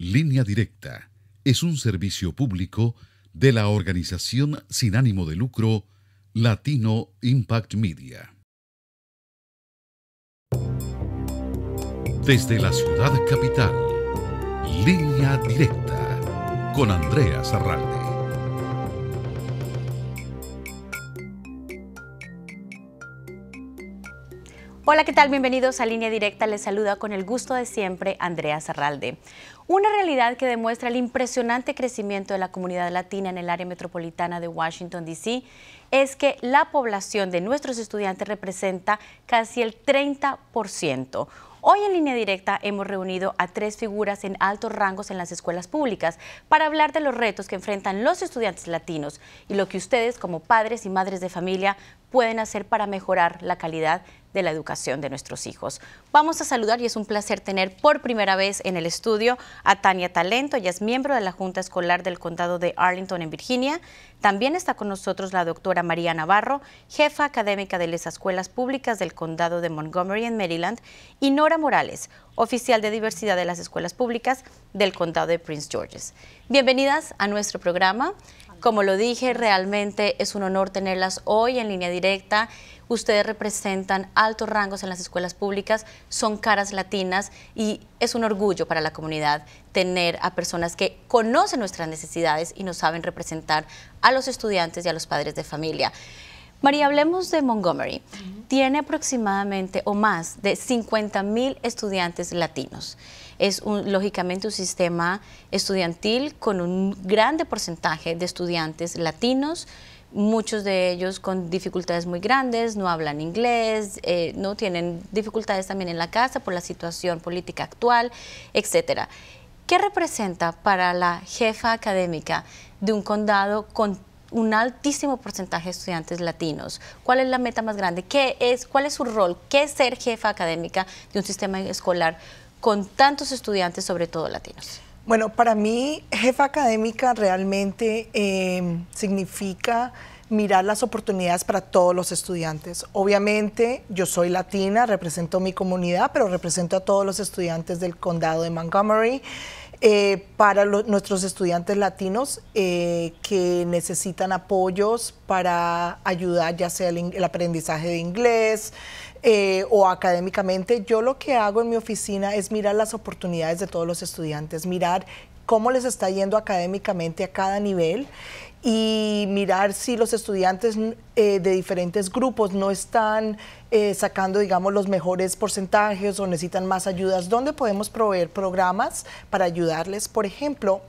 Línea Directa es un servicio público de la organización sin ánimo de lucro Latino Impact Media. Desde la ciudad capital, Línea Directa con Andrea Sarralde. Hola, ¿qué tal? Bienvenidos a Línea Directa. Les saluda con el gusto de siempre Andrea Zarralde. Una realidad que demuestra el impresionante crecimiento de la comunidad latina en el área metropolitana de Washington, D.C., es que la población de nuestros estudiantes representa casi el 30%. Hoy en línea directa hemos reunido a tres figuras en altos rangos en las escuelas públicas para hablar de los retos que enfrentan los estudiantes latinos y lo que ustedes como padres y madres de familia pueden hacer para mejorar la calidad de la educación de nuestros hijos. Vamos a saludar y es un placer tener por primera vez en el estudio a Tania Talento. Ella es miembro de la Junta Escolar del Condado de Arlington en Virginia. También está con nosotros la doctora María Navarro, jefa académica de las escuelas públicas del Condado de Montgomery en Maryland, y Nora Morales, oficial de diversidad de las escuelas públicas del Condado de Prince George's. Bienvenidas a nuestro programa. Como lo dije, realmente es un honor tenerlas hoy en línea directa. Ustedes representan altos rangos en las escuelas públicas, son caras latinas y es un orgullo para la comunidad tener a personas que conocen nuestras necesidades y nos saben representar a los estudiantes y a los padres de familia. María, hablemos de Montgomery. Tiene aproximadamente o más de 50 mil estudiantes latinos. Es lógicamente un sistema estudiantil con un grande porcentaje de estudiantes latinos, muchos de ellos con dificultades muy grandes, no hablan inglés, eh, no tienen dificultades también en la casa por la situación política actual, etc. ¿Qué representa para la jefa académica de un condado con un altísimo porcentaje de estudiantes latinos. ¿Cuál es la meta más grande? ¿Qué es, ¿Cuál es su rol? ¿Qué es ser jefa académica de un sistema escolar con tantos estudiantes, sobre todo latinos? Bueno, para mí, jefa académica realmente em, significa mirar las oportunidades para todos los estudiantes. Obviamente, yo soy latina, represento mi comunidad, pero represento a todos los estudiantes del condado de Montgomery. Eh, para nuestros estudiantes latinos eh, que necesitan apoyos para ayudar ya sea el, aprendizaje de inglés eh, o académicamente. Yo lo que hago en mi oficina es mirar las oportunidades de todos los estudiantes, mirar cómo les está yendo académicamente a cada nivel y mirar si los estudiantes eh, de diferentes grupos no están eh, sacando, digamos, los mejores porcentajes o necesitan más ayudas. ¿Dónde podemos proveer programas para ayudarles? Por ejemplo,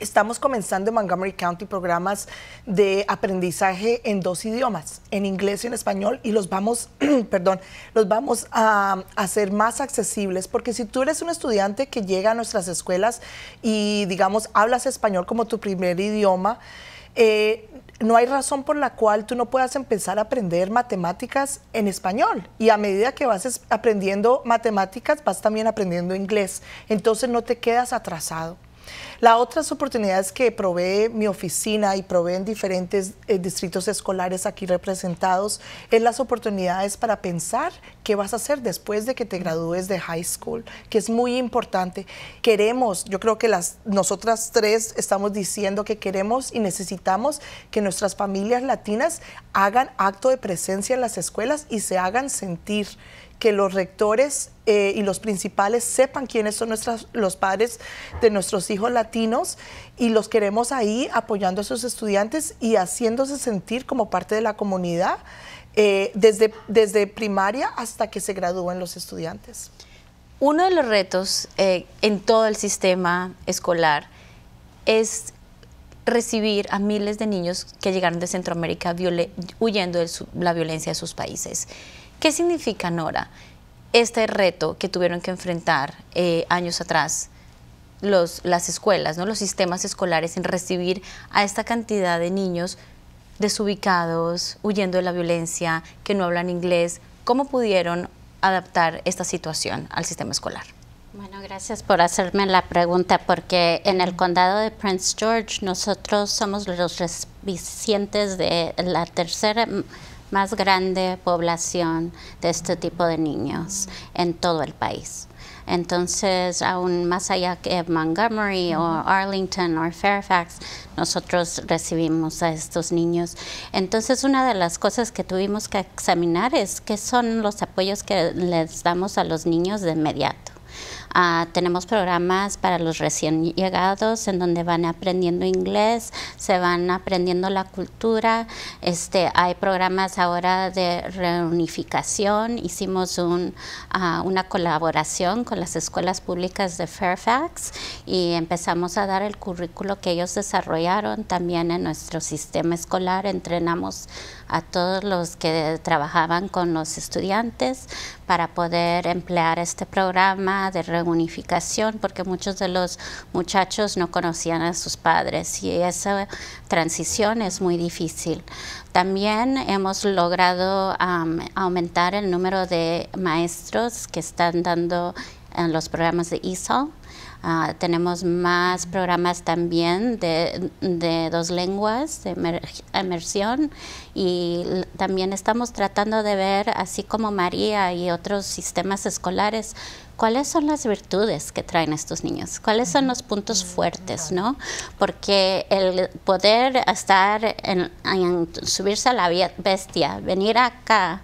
Estamos comenzando en Montgomery County programas de aprendizaje en dos idiomas, en inglés y en español, y los vamos, perdón, los vamos a, hacer más accesibles, porque si tú eres un estudiante que llega a nuestras escuelas y, digamos, hablas español como tu primer idioma, eh, no hay razón por la cual tú no puedas empezar a aprender matemáticas en español. Y a medida que vas aprendiendo matemáticas, vas también aprendiendo inglés. Entonces no te quedas atrasado. Las otras oportunidades que provee mi oficina y proveen diferentes eh, distritos escolares aquí representados es las oportunidades para pensar qué vas a hacer después de que te gradúes de high school, que es muy importante. Queremos, yo creo que las, nosotras tres estamos diciendo que queremos y necesitamos que nuestras familias latinas hagan acto de presencia en las escuelas y se hagan sentir que los rectores eh, y los principales sepan quiénes son nuestras, los padres de nuestros hijos latinos y los queremos ahí apoyando a sus estudiantes y haciéndose sentir como parte de la comunidad eh, desde, primaria hasta que se gradúen los estudiantes. Uno de los retos eh, en todo el sistema escolar es recibir a miles de niños que llegaron de Centroamérica huyendo de la violencia de sus países. ¿Qué significa, Nora, este reto que tuvieron que enfrentar eh, años atrás los, las escuelas, ¿no? los sistemas escolares en recibir a esta cantidad de niños desubicados, huyendo de la violencia, que no hablan inglés? ¿Cómo pudieron adaptar esta situación al sistema escolar? Bueno, gracias por hacerme la pregunta, porque en el condado de Prince George nosotros somos los recipientes de la tercera más grande población de este tipo de niños en todo el país. Entonces, aún más allá que Montgomery o Arlington o Fairfax, nosotros recibimos a estos niños. Entonces, una de las cosas que tuvimos que examinar es qué son los apoyos que les damos a los niños de inmediato. Ah, tenemos programas para los recién llegados en donde van aprendiendo inglés, se van aprendiendo la cultura. Este, hay programas ahora de reunificación. Hicimos un, ah, una colaboración con las escuelas públicas de Fairfax y empezamos a dar el currículo que ellos desarrollaron también en nuestro sistema escolar. Entrenamos a todos los que trabajaban con los estudiantes para poder emplear este programa de reunificación porque muchos de los muchachos no conocían a sus padres y esa transición es muy difícil. También hemos logrado aumentar el número de maestros que están dando en los programas de ESOL Ah, tenemos más programas también de, dos lenguas, de inmersión, y también estamos tratando de ver, así como María y otros sistemas escolares, cuáles son las virtudes que traen estos niños, cuáles son los puntos fuertes, ¿no? Porque el poder estar, en subirse a la bestia, venir acá,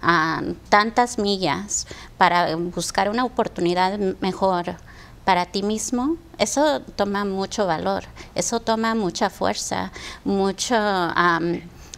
a tantas millas para buscar una oportunidad mejor, para ti mismo, eso toma mucho valor, eso toma mucha fuerza, mucho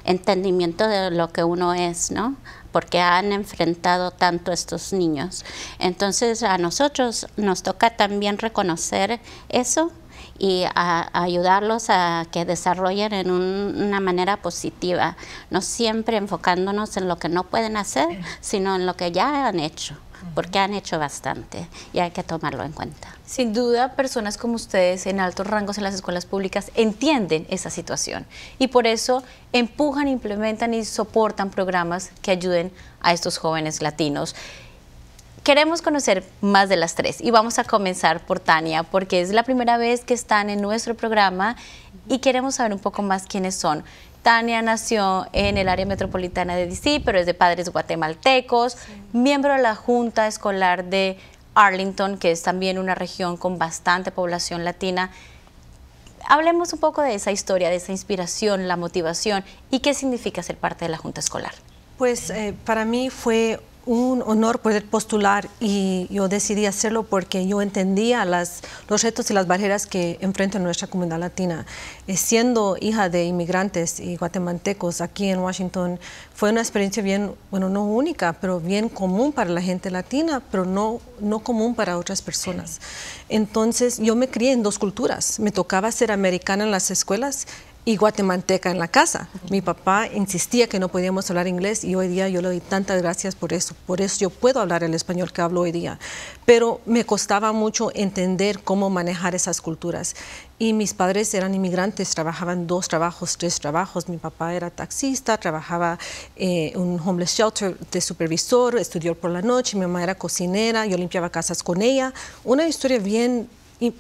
entendimiento de lo que uno es, ¿no? porque han enfrentado tanto estos niños. Entonces a nosotros nos toca también reconocer eso y ayudarlos a que desarrollen en una manera positiva, no siempre enfocándonos en lo que no pueden hacer, sino en lo que ya han hecho porque han hecho bastante y hay que tomarlo en cuenta. Sin duda, personas como ustedes en altos rangos en las escuelas públicas entienden esa situación y por eso empujan, implementan y soportan programas que ayuden a estos jóvenes latinos queremos conocer más de las tres y vamos a comenzar por Tania porque es la primera vez que están en nuestro programa y queremos saber un poco más quiénes son. Tania nació en el área metropolitana de DC, pero es de padres guatemaltecos, miembro de la Junta Escolar de Arlington, que es también una región con bastante población latina. Hablemos un poco de esa historia, de esa inspiración, la motivación y qué significa ser parte de la Junta Escolar. Pues eh, para mí fue un honor poder postular y yo decidí hacerlo porque yo entendía los retos y las barreras que enfrenta nuestra comunidad latina. Eh, siendo hija de inmigrantes y guatemaltecos aquí en Washington, fue una experiencia bien, bueno, no única, pero bien común para la gente latina, pero no, no común para otras personas. Entonces yo me crié en dos culturas. Me tocaba ser americana en las escuelas y guatemalteca en la casa. Mi papá insistía que no podíamos hablar inglés y hoy día yo le doy tantas gracias por eso. Por eso yo puedo hablar el español que hablo hoy día. Pero me costaba mucho entender cómo manejar esas culturas. Y mis padres eran inmigrantes, trabajaban dos trabajos, tres trabajos. Mi papá era taxista, trabajaba en eh, un homeless shelter de supervisor, estudió por la noche, mi mamá era cocinera, yo limpiaba casas con ella. Una historia bien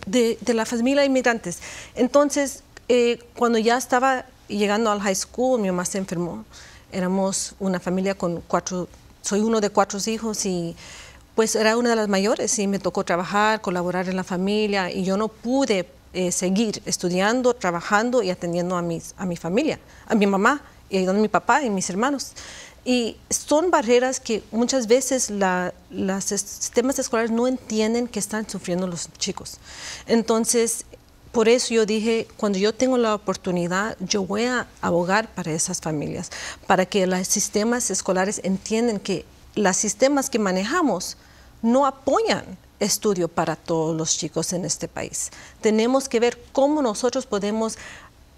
de, de la familia de inmigrantes. Entonces, eh, cuando ya estaba llegando al high school, mi mamá se enfermó. Éramos una familia con cuatro, soy uno de cuatro hijos y pues era una de las mayores y me tocó trabajar, colaborar en la familia y yo no pude eh, seguir estudiando, trabajando y atendiendo a, mis, a mi familia, a mi mamá y a mi papá y mis hermanos. Y son barreras que muchas veces los sistemas escolares no entienden que están sufriendo los chicos. Entonces, por eso yo dije, cuando yo tengo la oportunidad, yo voy a abogar para esas familias, para que los sistemas escolares entiendan que los sistemas que manejamos no apoyan estudio para todos los chicos en este país. Tenemos que ver cómo nosotros podemos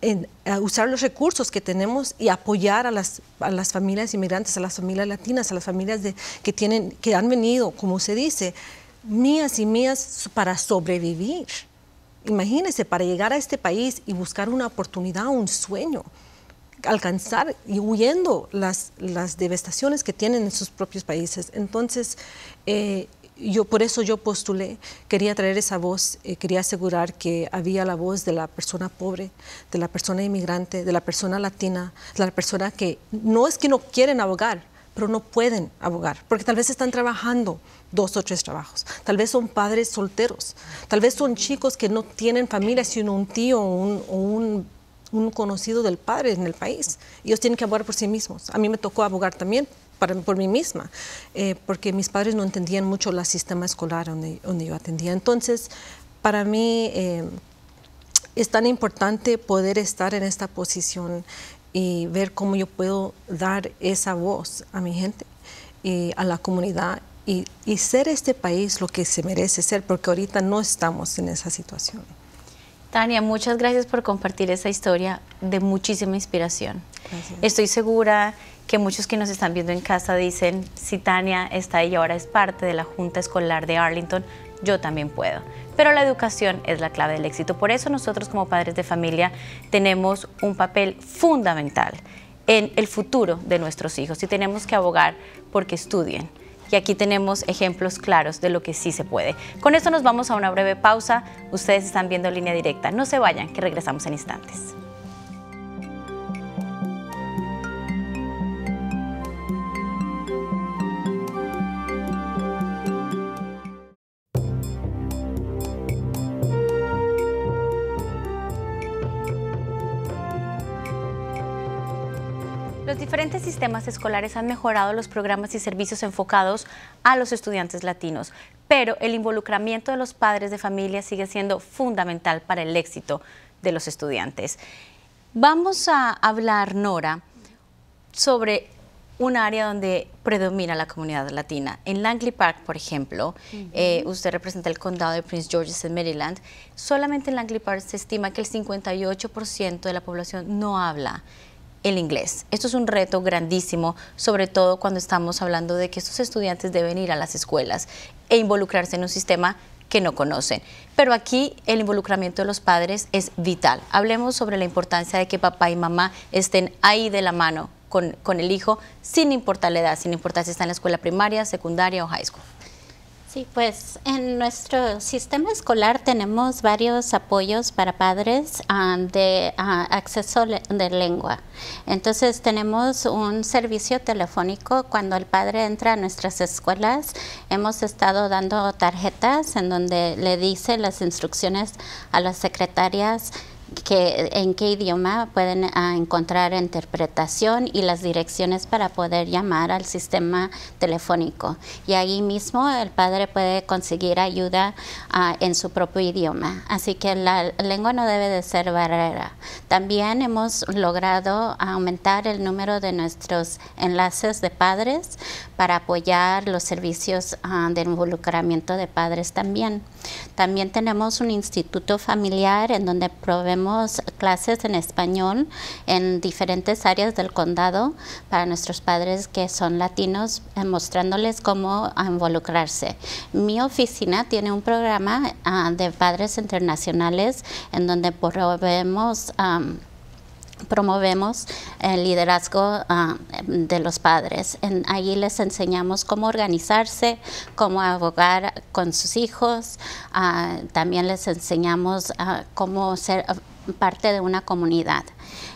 eh, usar los recursos que tenemos y apoyar a las, a las, familias inmigrantes, a las familias latinas, a las familias de, que, tienen, que han venido, como se dice, mías y mías para sobrevivir imagínense, para llegar a este país y buscar una oportunidad, un sueño, alcanzar y huyendo las, las devastaciones que tienen en sus propios países. Entonces, eh, yo por eso yo postulé, quería traer esa voz, eh, quería asegurar que había la voz de la persona pobre, de la persona inmigrante, de la persona latina, de la persona que no es que no quieren abogar, pero no pueden abogar, porque tal vez están trabajando dos o tres trabajos, tal vez son padres solteros, tal vez son chicos que no tienen familia, sino un tío o un, conocido del padre en el país. Ellos tienen que abogar por sí mismos. A mí me tocó abogar también por mí misma, eh, porque mis padres no entendían mucho el sistema escolar donde, yo atendía. Entonces, para mí eh, es tan importante poder estar en esta posición y ver cómo yo puedo dar esa voz a mi gente y a la comunidad y, y, ser este país lo que se merece ser, porque ahorita no estamos en esa situación. Tania, muchas gracias por compartir esa historia de muchísima inspiración. Estoy segura que muchos que nos están viendo en casa dicen, si Tania está ahí ahora es parte de la Junta Escolar de Arlington, yo también puedo. Pero la educación es la clave del éxito. Por eso nosotros como padres de familia tenemos un papel fundamental en el futuro de nuestros hijos y tenemos que abogar porque estudien. Y aquí tenemos ejemplos claros de lo que sí se puede. Con esto nos vamos a una breve pausa. Ustedes están viendo línea directa. No se vayan, que regresamos en instantes. Los diferentes sistemas escolares han mejorado los programas y servicios enfocados a los estudiantes latinos, pero el involucramiento de los padres de familia sigue siendo fundamental para el éxito de los estudiantes. Vamos a hablar, Nora, sobre un área donde predomina la comunidad latina. En Langley Park, por ejemplo, eh, usted representa el condado de Prince George's en Maryland, solamente en Langley Park se estima que el 58% de la población no habla el inglés. Esto es un reto grandísimo, sobre todo cuando estamos hablando de que estos estudiantes deben ir a las escuelas e involucrarse en un sistema que no conocen. Pero aquí el involucramiento de los padres es vital. Hablemos sobre la importancia de que papá y mamá estén ahí de la mano con, con el hijo, sin importar la edad, sin importar si está en la escuela primaria, secundaria o high school. Sí, pues en nuestro sistema escolar tenemos varios apoyos para padres ah, de ah, acceso de lengua. Entonces tenemos un servicio telefónico cuando el padre entra a nuestras escuelas. Hemos estado dando tarjetas en donde le dice las instrucciones a las secretarias que, en qué idioma pueden ah, encontrar interpretación y las direcciones para poder llamar al sistema telefónico. Y ahí mismo el padre puede conseguir ayuda ah, en su propio idioma. Así que la lengua no debe de ser barrera. También hemos logrado aumentar el número de nuestros enlaces de padres para apoyar los servicios ah, de involucramiento de padres también. También tenemos un instituto familiar en donde proveemos clases en español en diferentes áreas del condado para nuestros padres que son latinos, eh, mostrándoles cómo involucrarse. Mi oficina tiene un programa ah, de padres internacionales en donde proveemos promovemos el liderazgo ah, de los padres. En, allí les enseñamos cómo organizarse, cómo abogar con sus hijos. Ah, también les enseñamos ah, cómo ser parte de una comunidad.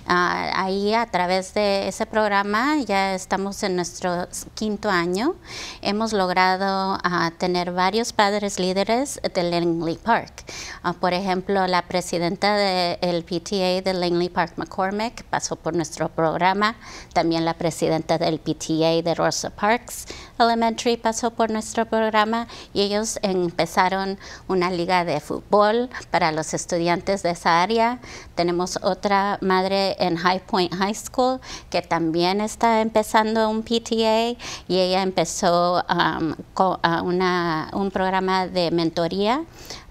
Ah, ahí a través de ese programa ya estamos en nuestro quinto año. Hemos logrado ah, tener varios padres líderes de Langley Park. Ah, por ejemplo, la presidenta del PTA de Langley Park McCormick pasó por nuestro programa. También la presidenta del PTA de Rosa Parks Elementary pasó por nuestro programa y ellos empezaron una liga de fútbol para los estudiantes de esa área. Tenemos otra madre en High Point High School que también está empezando un PTA y ella empezó um, con, un programa de mentoría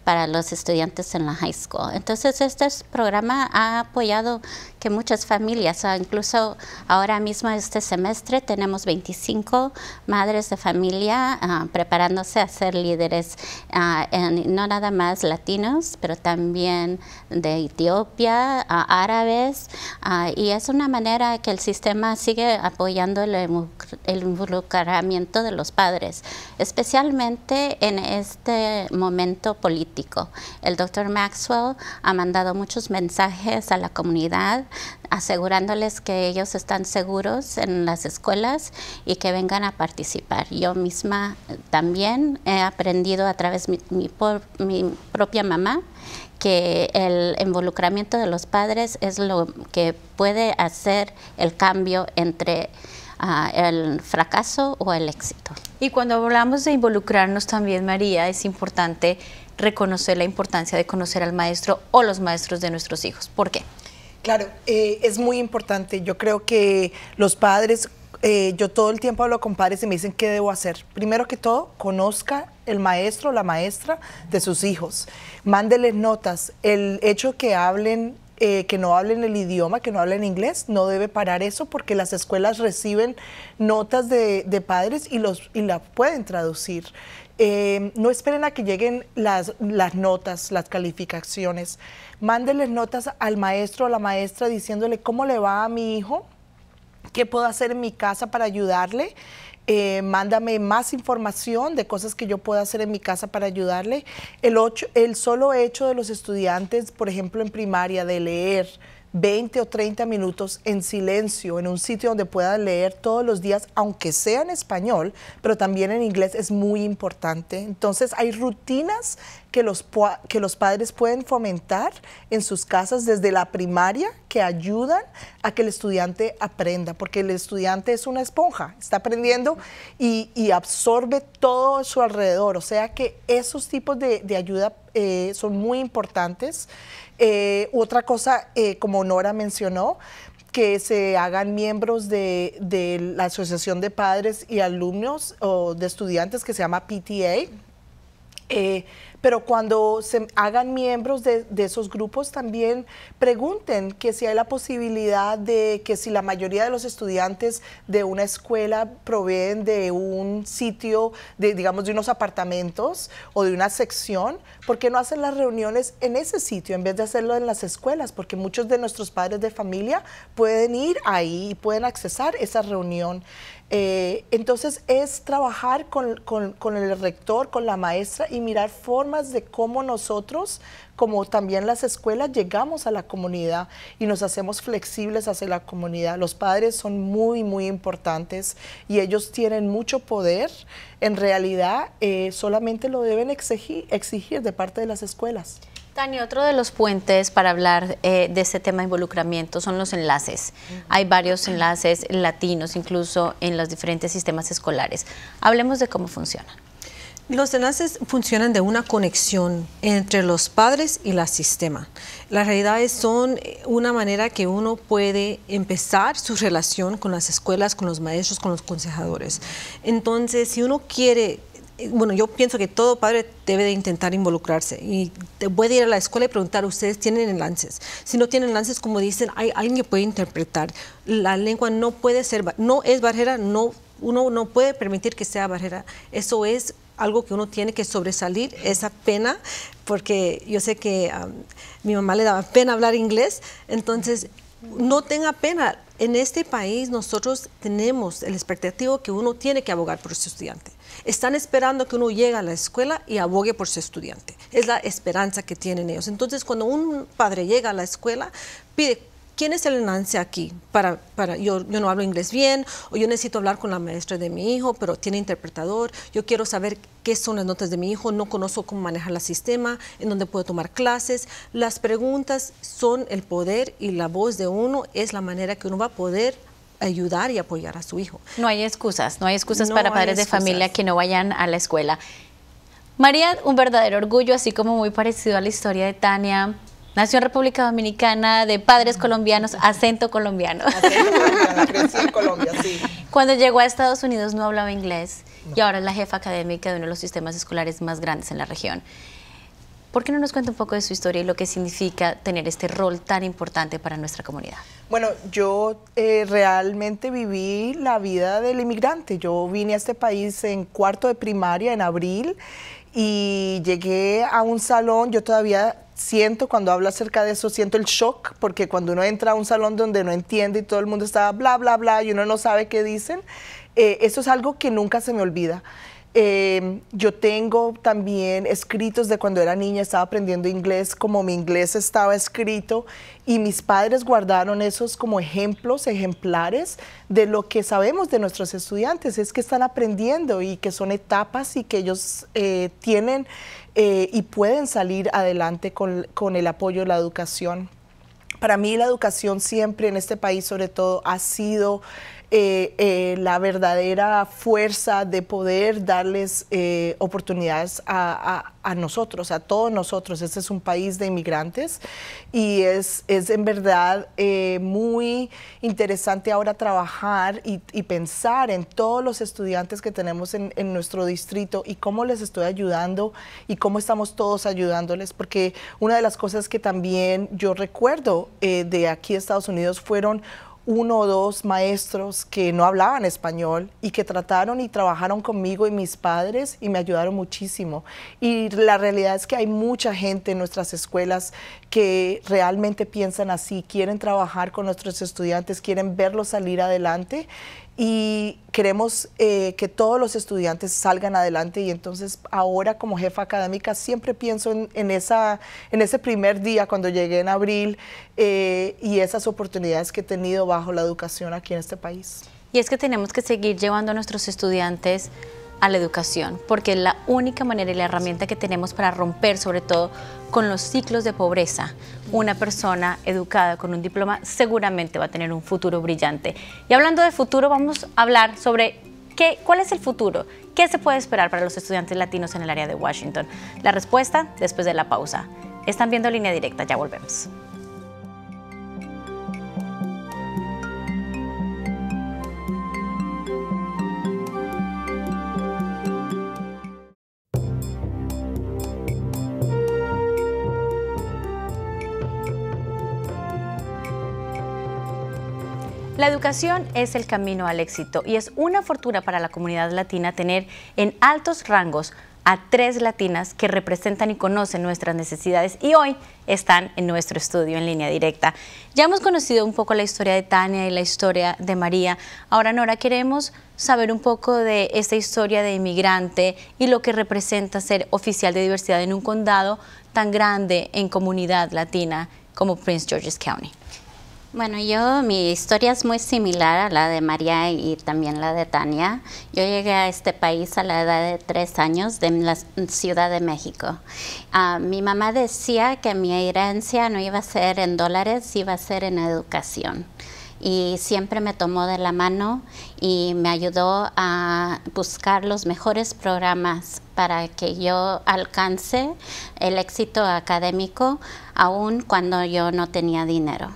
para los estudiantes en la high school. Entonces, este programa ha apoyado que muchas familias, incluso ahora mismo este semestre tenemos 25 madres de familia ah, preparándose a ser líderes, ah, no nada más latinos, pero también de Etiopía, árabes, ah, y es una manera que el sistema sigue apoyando el, el involucramiento de los padres, especialmente en este momento político. El doctor Maxwell ha mandado muchos mensajes a la comunidad asegurándoles que ellos están seguros en las escuelas y que vengan a participar. Yo misma también he aprendido a través de mi, por, mi propia mamá que el involucramiento de los padres es lo que puede hacer el cambio entre ah, el fracaso o el éxito. Y cuando hablamos de involucrarnos también, María, es importante reconocer la importancia de conocer al maestro o los maestros de nuestros hijos. ¿Por qué? Claro, eh, es muy importante. Yo creo que los padres, eh, yo todo el tiempo hablo con padres y me dicen qué debo hacer. Primero que todo, conozca el maestro o la maestra de sus hijos. Mándeles notas. El hecho que hablen eh, que no hablen el idioma, que no hablen inglés, no debe parar eso porque las escuelas reciben notas de, padres y, los, y las pueden traducir. Em, no esperen a que lleguen las, las notas, las calificaciones. las notas al maestro o la maestra diciéndole cómo le va a mi hijo, qué puedo hacer en mi casa para ayudarle. Eh, mándame más información de cosas que yo pueda hacer en mi casa para ayudarle. El, ocho, el solo hecho de los estudiantes, por ejemplo, en primaria, de leer, 20 o 30 minutos en silencio en un sitio donde pueda leer todos los días, aunque sea en español, pero también en inglés es muy importante. Entonces hay rutinas que los, que los padres pueden fomentar en sus casas desde la primaria que ayudan a que el estudiante aprenda, porque el estudiante es una esponja, está aprendiendo y, absorbe todo a su alrededor. O sea que esos tipos de, de ayuda eh, son muy importantes. Eh, otra cosa, eh, como Nora mencionó, que se hagan miembros de, la Asociación de Padres y Alumnos o de Estudiantes que se llama PTA, eh, pero cuando se hagan miembros de, esos grupos también pregunten que si hay la posibilidad de que si la mayoría de los estudiantes de una escuela proveen de un sitio, de, digamos, de unos apartamentos o de una sección, ¿por qué no hacen las reuniones en ese sitio en vez de hacerlo en las escuelas? Porque muchos de nuestros padres de familia pueden ir ahí y pueden accesar esa reunión. Eh, entonces es trabajar con, el rector, con la maestra y mirar formas de cómo nosotros, como también las escuelas, llegamos a la comunidad y nos hacemos flexibles hacia la comunidad. Los padres son muy, muy importantes y ellos tienen mucho poder. En realidad, eh, solamente lo deben exigir, exigir de parte de las escuelas. Y otro de los puentes para hablar eh, de este tema de involucramiento son los enlaces. Hay varios enlaces latinos, incluso en los diferentes sistemas escolares. Hablemos de cómo funcionan. Los enlaces funcionan de una conexión entre los padres y la sistema. Las realidades son eh, una manera que uno puede empezar su relación con las escuelas, con los maestros, con los consejadores. Entonces, si uno quiere eh, bueno, yo pienso que todo padre debe de intentar involucrarse y puede ir a la escuela y preguntar, ¿ustedes tienen enlaces? Si no tienen enlaces, como dicen, hay alguien que puede interpretar. La lengua no puede ser, no es barrera, no, uno no puede permitir que sea barrera. Eso es algo que uno tiene que sobresalir, esa pena, porque yo sé que um, mi mamá le daba pena hablar inglés, entonces no tenga pena, en este país nosotros tenemos el expectativo que uno tiene que abogar por su estudiante. Están esperando que uno llegue a la escuela y abogue por su estudiante. Es la esperanza que tienen ellos. Entonces, cuando un padre llega a la escuela, pide ¿Quién es el enlace aquí? Para, para, yo, yo no hablo inglés bien, o yo necesito hablar con la maestra de mi hijo, pero tiene interpretador, yo quiero saber qué son las notas de mi hijo, no conozco cómo manejar el sistema, en dónde puedo tomar clases. Las preguntas son el poder y la voz de uno es la manera que uno va a poder ayudar y apoyar a su hijo. No hay excusas, no hay excusas para padres de familia que no vayan a la escuela. María, un verdadero orgullo, así como muy parecido a la historia de Tania, Nació en República Dominicana de padres colombianos, acento colombiano. Acento colombiano, en Colombia, sí. Cuando llegó a Estados Unidos no hablaba inglés y ahora es la jefa académica de uno de los sistemas escolares más grandes en la región. ¿Por qué no nos cuenta un poco de su historia y lo que significa tener este rol tan importante para nuestra comunidad? Bueno, yo eh, realmente viví la vida del inmigrante. Yo vine a este país en cuarto de primaria, en abril, y llegué a un salón, yo todavía siento cuando hablo acerca de eso, siento el shock, porque cuando uno entra a un salón donde no entiende y todo el mundo está bla, bla, bla y uno no sabe qué dicen, eh, eso es algo que nunca se me olvida. Em, yo tengo también escritos de cuando era niña, estaba aprendiendo inglés, como mi inglés estaba escrito, y mis padres guardaron esos como ejemplos, ejemplares de lo que sabemos de nuestros estudiantes, es que están aprendiendo y que son etapas y que ellos eh, tienen eh, y pueden salir adelante con, con el apoyo de la educación. Para mí la educación siempre en este país sobre todo ha sido eh, eh, la verdadera fuerza de poder darles eh, oportunidades a, nosotros, a todos nosotros. Este es un país de inmigrantes y es, es en verdad muy interesante ahora trabajar y, pensar en todos los estudiantes que tenemos en, en, nuestro distrito y cómo les estoy ayudando y cómo estamos todos ayudándoles, porque una de las cosas que también yo recuerdo de aquí Estados Unidos fueron uno o dos maestros que no hablaban español y que trataron y trabajaron conmigo y mis padres y me ayudaron muchísimo. Y la realidad es que hay mucha gente en nuestras escuelas que realmente piensan así, quieren trabajar con nuestros estudiantes, quieren verlos salir adelante y queremos eh, que todos los estudiantes salgan adelante y entonces ahora como jefa académica siempre pienso en, esa, en ese primer día cuando llegué en abril eh, y esas oportunidades que he tenido bajo la educación aquí en este país. Y es que tenemos que seguir llevando a nuestros estudiantes a la educación, porque es la única manera y la herramienta que tenemos para romper, sobre todo con los ciclos de pobreza. Una persona educada con un diploma seguramente va a tener un futuro brillante. Y hablando de futuro, vamos a hablar sobre qué, cuál es el futuro, qué se puede esperar para los estudiantes latinos en el área de Washington. La respuesta después de la pausa. Están viendo línea directa, ya volvemos. La educación es el camino al éxito y es una fortuna para la comunidad latina tener en altos rangos a tres latinas que representan y conocen nuestras necesidades y hoy están en nuestro estudio en línea directa. Ya hemos conocido un poco la historia de Tania y la historia de María. Ahora, Nora, queremos saber un poco de esta historia de inmigrante y lo que representa ser oficial de diversidad en un condado tan grande en comunidad latina como Prince George's County. Bueno, yo mi historia es muy similar a la de María y también la de Tania. Yo llegué a este país a la edad de tres años de la Ciudad de México. Ah, mi mamá decía que mi herencia no iba a ser en dólares, iba a ser en educación y siempre me tomó de la mano y me ayudó a buscar los mejores programas para que yo alcance el éxito académico aun cuando yo no tenía dinero.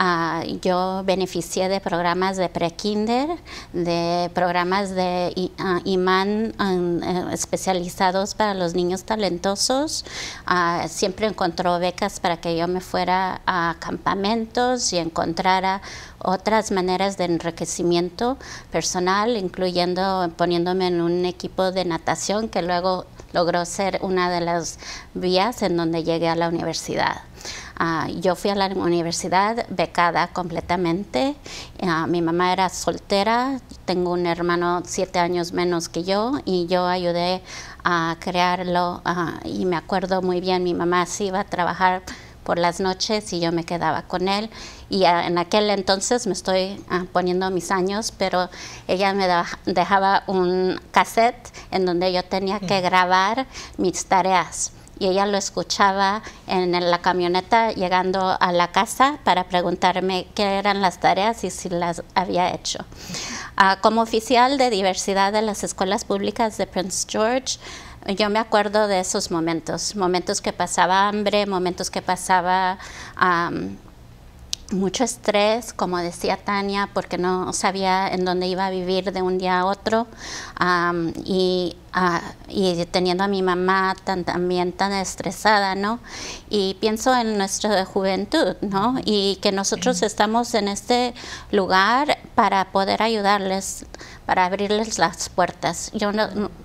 Ah, yo beneficié de programas de pre-kinder, de programas de ah, imán eh, especializados para los niños talentosos. Ah, siempre encontró becas para que yo me fuera a campamentos y encontrara otras maneras de enriquecimiento personal, incluyendo poniéndome en un equipo de natación que luego logró ser una de las vías en donde llegué a la universidad. Ah, yo fui a la universidad becada completamente. Ah, mi mamá era soltera, tengo un hermano siete años menos que yo y yo ayudé a crearlo ah, y me acuerdo muy bien, mi mamá se iba a trabajar por las noches y yo me quedaba con él. Y en aquel entonces me estoy poniendo mis años, pero ella me dejaba un cassette en donde yo tenía que grabar mis tareas y ella lo escuchaba en la camioneta llegando a la casa para preguntarme qué eran las tareas y si las había hecho. Ah, como oficial de diversidad de las escuelas públicas de Prince George, yo me acuerdo de esos momentos, momentos que pasaba hambre, momentos que pasaba mucho estrés, como decía Tania, porque no sabía en dónde iba a vivir de un día a otro. y y teniendo a mi mamá también tan estresada, ¿no? Y pienso en nuestra juventud, ¿no? Y que nosotros estamos en este lugar para poder ayudarles, para abrirles las puertas. Yo,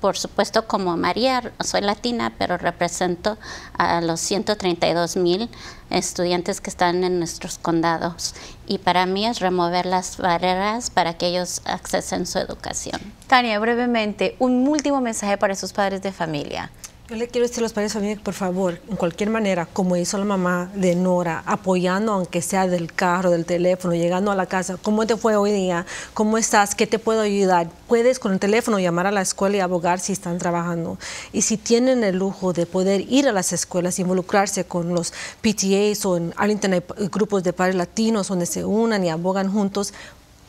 por supuesto, como María, soy latina, pero represento a los 132 mil estudiantes que están en nuestros condados y para mí es remover las barreras para que ellos accesen su educación. Tania, brevemente, un último mensaje para sus padres de familia. Yo le quiero decir a los padres también, por favor, en cualquier manera, como hizo la mamá de Nora, apoyando aunque sea del carro, del teléfono, llegando a la casa, ¿cómo te fue hoy día? ¿Cómo estás? ¿Qué te puedo ayudar? Puedes con el teléfono llamar a la escuela y abogar si están trabajando. Y si tienen el lujo de poder ir a las escuelas, involucrarse con los PTAs o en Arlington hay eh, grupos de padres latinos donde se unan y abogan juntos,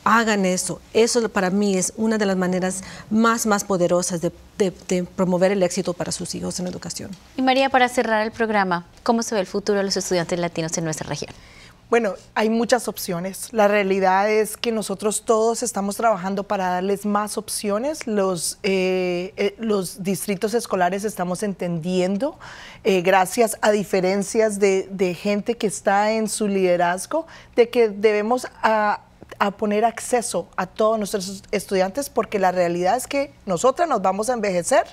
hagan eso. Eso para mí es una de las maneras más, más poderosas de, promover el éxito para sus hijos en educación. Y María, para cerrar el programa, ¿cómo se ve el futuro de los estudiantes latinos en nuestra región? Bueno, hay muchas opciones. La realidad es que nosotros todos estamos trabajando para darles más opciones. Los, eh, eh, los distritos escolares estamos entendiendo, eh, gracias a diferencias de, de, gente que está en su liderazgo, de que debemos a, a poner acceso a todos nuestros estudiantes porque la realidad es que nosotras nos vamos a envejecer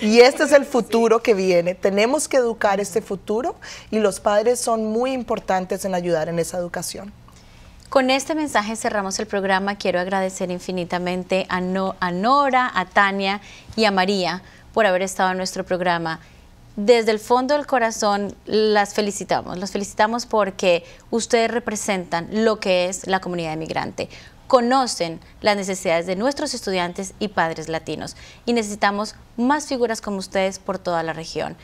y este es el futuro que viene. Tenemos que educar este futuro y los padres son muy importantes en ayudar en esa educación. Con este mensaje cerramos el programa. Quiero agradecer infinitamente a, no, a Nora, a Tania y a María por haber estado en nuestro programa desde el fondo del corazón las felicitamos, los felicitamos porque ustedes representan lo que es la comunidad migrante, conocen las necesidades de nuestros estudiantes y padres latinos y necesitamos más figuras como ustedes por toda la región.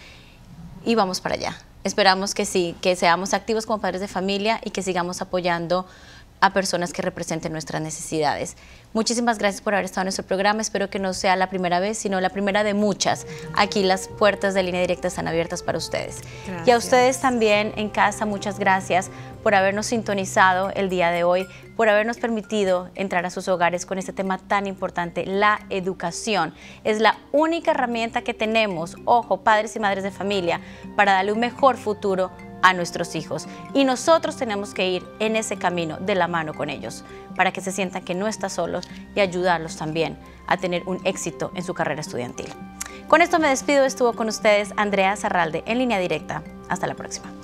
Y vamos para allá. Esperamos que sí, que seamos activos como padres de familia y que sigamos apoyando a personas que representen nuestras necesidades. Muchísimas gracias por haber estado en nuestro programa. Espero que no sea la primera vez, sino la primera de muchas. Aquí las puertas de línea directa están abiertas para ustedes. Y a ustedes también en casa, muchas gracias por habernos sintonizado el día de hoy, por habernos permitido entrar a sus hogares con este tema tan importante, la educación. Es la única herramienta que tenemos, ojo, padres y madres de familia, para darle un mejor futuro a nuestros hijos. Y nosotros tenemos que ir en ese camino de la mano con ellos para que se sientan que no están solos y ayudarlos también a tener un éxito en su carrera estudiantil. Con esto me despido. Estuvo con ustedes Andrea Zarralde en línea directa. Hasta la próxima.